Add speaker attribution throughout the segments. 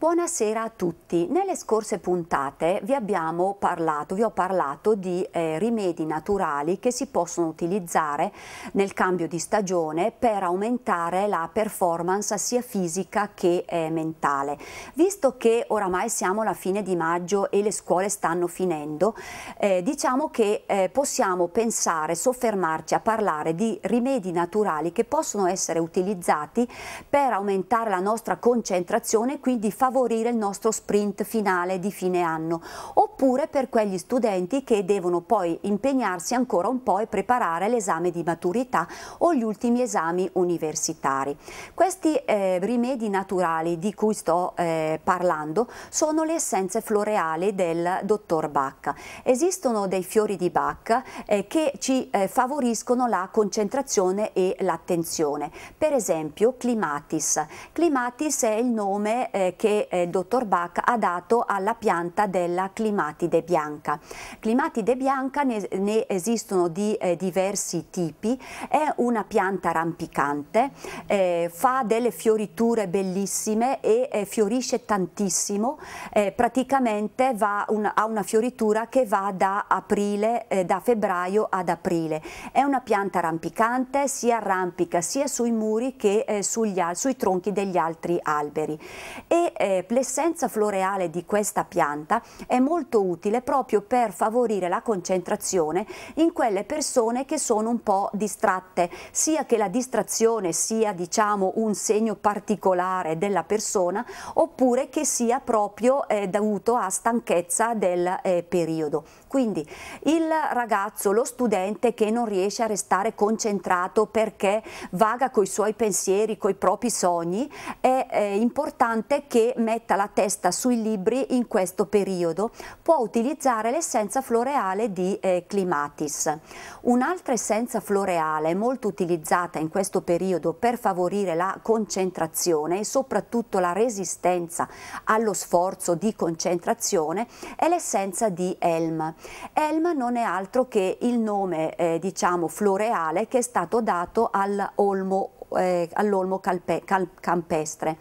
Speaker 1: Buonasera a tutti. Nelle scorse puntate vi abbiamo parlato, vi ho parlato di eh, rimedi naturali che si possono utilizzare nel cambio di stagione per aumentare la performance sia fisica che eh, mentale. Visto che oramai siamo alla fine di maggio e le scuole stanno finendo, eh, diciamo che eh, possiamo pensare, soffermarci a parlare di rimedi naturali che possono essere utilizzati per aumentare la nostra concentrazione e quindi favorire favorire il nostro sprint finale di fine anno, oppure per quegli studenti che devono poi impegnarsi ancora un po' e preparare l'esame di maturità o gli ultimi esami universitari. Questi eh, rimedi naturali di cui sto eh, parlando sono le essenze floreali del dottor Bach. Esistono dei fiori di Bach eh, che ci eh, favoriscono la concentrazione e l'attenzione. Per esempio Climatis. Climatis è il nome eh, che che eh, dottor Bach ha dato alla pianta della climatide bianca. Climatide bianca ne, ne esistono di eh, diversi tipi, è una pianta rampicante, eh, fa delle fioriture bellissime e eh, fiorisce tantissimo, eh, praticamente un, ha una fioritura che va da, aprile, eh, da febbraio ad aprile. È una pianta rampicante, si arrampica sia sui muri che sugli, sui tronchi degli altri alberi. E, eh, l'essenza floreale di questa pianta è molto utile proprio per favorire la concentrazione in quelle persone che sono un po' distratte, sia che la distrazione sia diciamo un segno particolare della persona oppure che sia proprio eh, dovuto a stanchezza del eh, periodo. Quindi il ragazzo, lo studente che non riesce a restare concentrato perché vaga con i suoi pensieri, coi propri sogni, è eh, importante che metta la testa sui libri in questo periodo, può utilizzare l'essenza floreale di eh, Climatis. Un'altra essenza floreale molto utilizzata in questo periodo per favorire la concentrazione e soprattutto la resistenza allo sforzo di concentrazione è l'essenza di Elm. Elm non è altro che il nome eh, diciamo floreale che è stato dato all'olmo eh, all'olmo calpe, cal, campestre.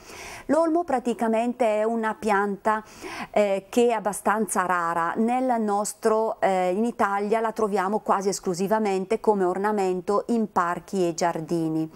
Speaker 1: L'olmo praticamente è una pianta eh, che è abbastanza rara, nel nostro, eh, in Italia la troviamo quasi esclusivamente come ornamento in parchi e giardini.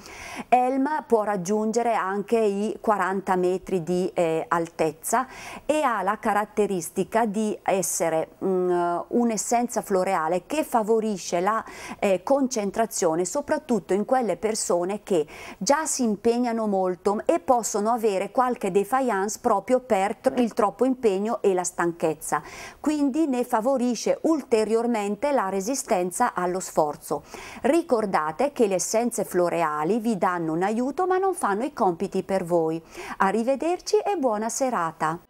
Speaker 1: Elm può raggiungere anche i 40 metri di eh, altezza e ha la caratteristica di essere mh, mm, eh, un'essenza floreale che favorisce la eh, concentrazione soprattutto in quelle persone che già si impegnano molto e possono avere qualche defiance proprio per il troppo impegno e la stanchezza. Quindi ne favorisce ulteriormente la resistenza allo sforzo. Ricordate che le essenze floreali vi danno un aiuto ma non fanno i compiti per voi. Arrivederci e buona serata!